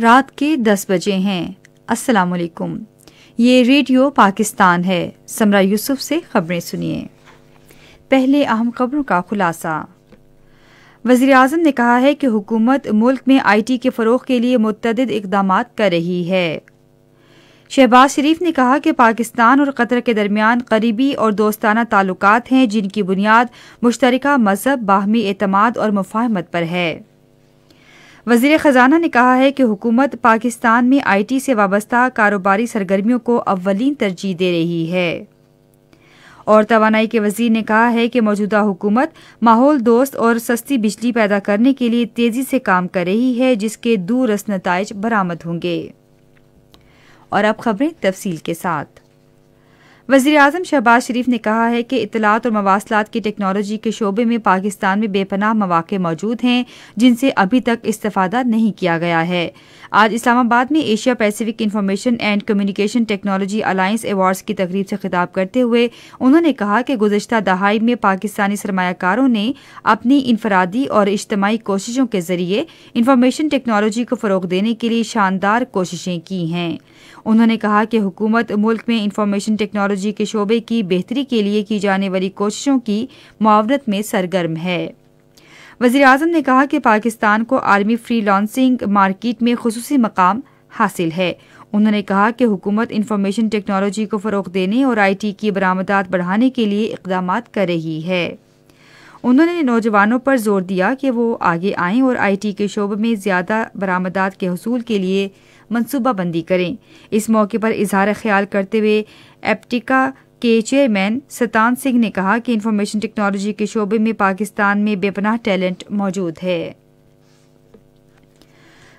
रात के दस बजे हैं अस्सलाम वालेकुम ये रेडियो पाकिस्तान है समरा यूसुफ से खबरें सुनिए पहले अहम खबरों का खुलासा वजीर अजम ने कहा है कि हुकूमत मुल्क में आई टी के फ़रोग के लिए मुतद इकदाम कर रही है शहबाज शरीफ ने कहा कि पाकिस्तान और कतर के दरमियान करीबी और दोस्ताना ताल्लुक हैं जिनकी बुनियाद मुश्तरक मजहब बाहमी अतमाद और मुफाहमत पर है वजीर ख़जाना ने कहा है कि हुकूमत पाकिस्तान में आई टी से वाबस्ता कारोबारी सरगर्मियों को अव्वलिन तरजीह दे रही है और तोानाई के वजीर ने कहा है कि मौजूदा हुकूमत माहौल दोस्त और सस्ती बिजली पैदा करने के लिए तेज़ी से काम कर रही है जिसके दूरस नतज बरामद होंगे और अब खबरें तफसील के साथ वजी अजम शहबाज शरीफ ने कहा है कि इतलात और मवासलात की टेक्नोलॉजी के शोबे में पाकिस्तान में बेपनाह मौाक़े मौजूद हैं जिनसे अभी तक इस्तफादा नहीं किया गया है आज इस्लामाबाद में Asia Pacific information and communication technology alliance awards की तकरीब से खिताब करते हुए उन्होंने कहा कि गुजशत दहाई में पाकिस्तानी सरमाकारों ने अपनी इनफरादी और इज्तमी कोशिशों के जरिए इंफॉर्मेशन टेक्नोलॉजी को फ़रोग देने के लिए शानदार कोशिशें की हैं उन्होंने कहा कि हुकूमत मुल्क में इन्फॉर्मेशन टेक्नोलॉजी टेक्नोलॉजी के शोबे की बेहतरी के लिए की जाने वाली कोशिशों की मुआवरत में सरगर्म है वजी अजम ने कहा कि पाकिस्तान को आर्मी फ्री लॉन्सिंग मार्केट में खसूस मकाम हासिल है उन्होंने कहा कि हुकूमत इंफॉर्मेशन टेक्नोलॉजी को फ़रोग देने और आई टी की बरामदात बढ़ाने के लिए इकदाम कर रही है उन्होंने नौजवानों पर जोर दिया कि वो आगे आएँ और आईटी के शोबे में ज़्यादा बरामदात के हसूल के लिए मनसूबाबंदी करें इस मौके पर इजहार ख्याल करते हुए एप्टिका के चेयरमैन सतान सिंह ने कहा कि इंफॉर्मेशन टेक्नोलॉजी के शोबे में पाकिस्तान में बेपनाह टैलेंट मौजूद है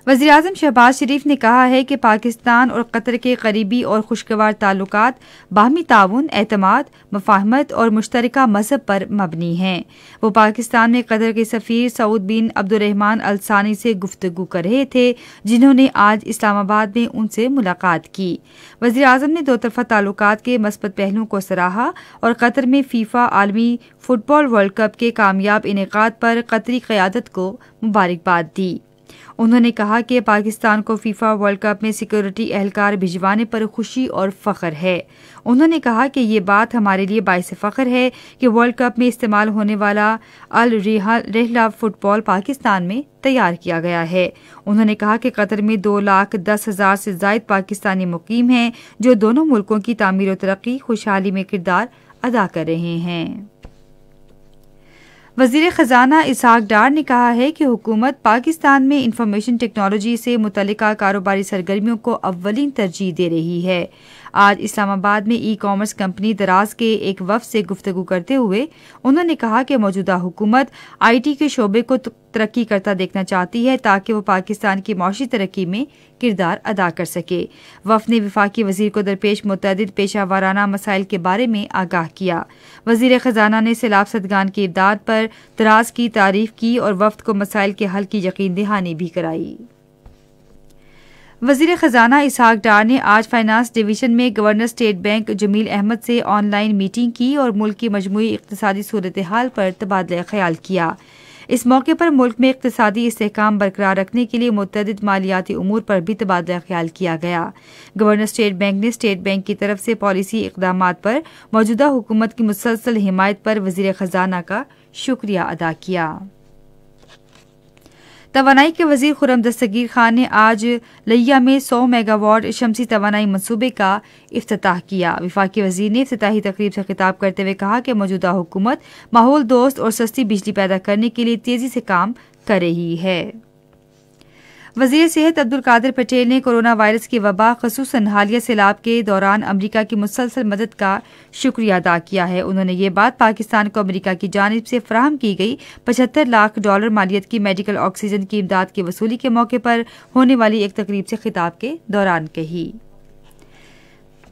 वजी अजम शहबाज शरीफ ने कहा है कि पाकिस्तान और कतर के करीबी और खुशगवार ताल्लुक बाहमी ताउन अतमाद मफाहमत और मुश्तर मजहब पर मबनी हैं वो पाकिस्तान में कतर के सफ़ीर सऊद बिन अब्दुलरहमान अलसानी से गुफ्तु कर रहे थे जिन्होंने आज इस्लामाबाद में उनसे मुलाकात की वजी अजम ने दो तरफा ताल्लुक के मस्बत पहलुओं को सराहा और कतर में फीफा आलमी फुटबॉल वर्ल्ड कप के कामयाब इनका पर कतरी क़्यादत को मुबारकबाद दी उन्होंने कहा कि पाकिस्तान को फीफा वर्ल्ड कप में सिक्योरिटी एहलकार भिजवाने पर खुशी और फ़ख्र है उन्होंने कहा कि ये बात हमारे लिए बायस फ़ख्र है कि वर्ल्ड कप में इस्तेमाल होने वाला अल रेहला फुटबॉल पाकिस्तान में तैयार किया गया है उन्होंने कहा कि कतर में दो लाख दस हज़ार से जायद पाकिस्तानी मुकीम हैं जो दोनों मुल्कों की तमीर तरक्की खुशहाली में किरदार अदा कर रहे हैं वजीर ख़जाना इसहाक डार ने कहा है कि हुकूमत पाकिस्तान में इंफॉर्मेशन टेक्नोलॉजी से मुतल कारोबारी सरगर्मियों को अव्वलिन तरजीह दे रही है आज इस्लामाबाद में ई कॉमर्स कंपनी दराज के एक वफ से गुफ्तु करते हुए उन्होंने कहा कि मौजूदा हुकूमत आईटी के शोबे को तरक्की करता देखना चाहती है ताकि वो पाकिस्तान की माशी तरक्की में किरदार अदा कर सके वफ ने विफाकी वजीर को दरपेश मुतद पेशा वाराना मसाइल के बारे में आगाह किया वजीर ख़जाना ने सैलाब सदगान की इमदाद पर दराज की तारीफ की और वफ को मसाइल के हल की यकीन दहानी भी कराई वजीर खजाना इसहाक डार ने आज फाइनेंस डिवीजन में governor State Bank Jameel Ahmed से ऑनलाइन मीटिंग की और मुल्क की मजमू इकतदी सूरत हाल पर तबादला ख्याल किया इस मौके पर मुल्क में इकतदी इसकाम बरकरार रखने के लिए मुतद मालियाती अमूर पर भी तबादला ख्याल किया गया गवर्नर स्टेट बैंक ने स्टेट बैंक की तरफ से पॉलिसी इकदाम पर मौजूदा हुकूमत की मुसलसल हिमायत पर वजीर खजाना का शुक्रिया अदा किया तोानाई के वजीर खुरम दस्तगीर खान ने आज लिया में सौ मेगावाट शमसी तोानाई मनसूबे का अफ्ताह किया विफाकी वजीर ने अफ्ताही तकरीब से खिताब करते हुए कहा कि मौजूदा हुकूमत माहौल दोस्त और सस्ती बिजली पैदा करने के लिए तेज़ी से काम कर रही है वजीर सेहत अब्दुल कादिर पटेल ने कोरोना वायरस की वबा खसूस हालिया सैलाब के दौरान अमरीका की मुसलसल मदद का शुक्रिया अदा किया है उन्होंने ये बात पाकिस्तान को अमरीका की जानब से फ्राहम की गई पचहत्तर लाख डॉलर मालियत की मेडिकल ऑक्सीजन की इमदाद की वसूली के मौके पर होने वाली एक तकरीब से खिताब के दौरान कही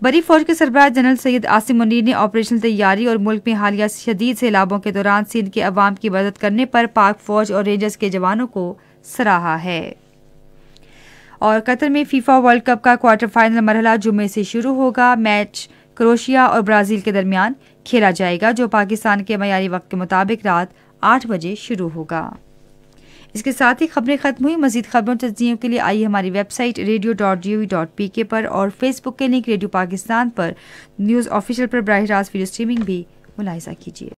बड़ी फौज के सरबराह जनरल सैयद आसिम मुनीर ने ऑपरेशन तैयारी और मुल्क में हालिया शदीद सैलाबों के दौरान सिंध के अवाम की मदद करने पर पाक फौज और रेंजर्स के जवानों को सराहा है और कतर में फीफा वर्ल्ड कप का क्वार्टर फाइनल मरहला जुमे से शुरू होगा मैच क्रोशिया और ब्राज़ील के दरमियान खेला जाएगा जो पाकिस्तान के मैारी वक्त के मुताबिक रात आठ बजे शुरू होगा इसके साथ ही खबरें ख़त्म हुई मजीद खबरों तजियों के लिए आइए हमारी website radio dot G V dot P K पर और फेसबुक के लिंक रेडियो पाकिस्तान पर न्यूज़ ऑफिशियल पर बरह रास्त वीडियो स्ट्रीमिंग भी मुलायजा कीजिए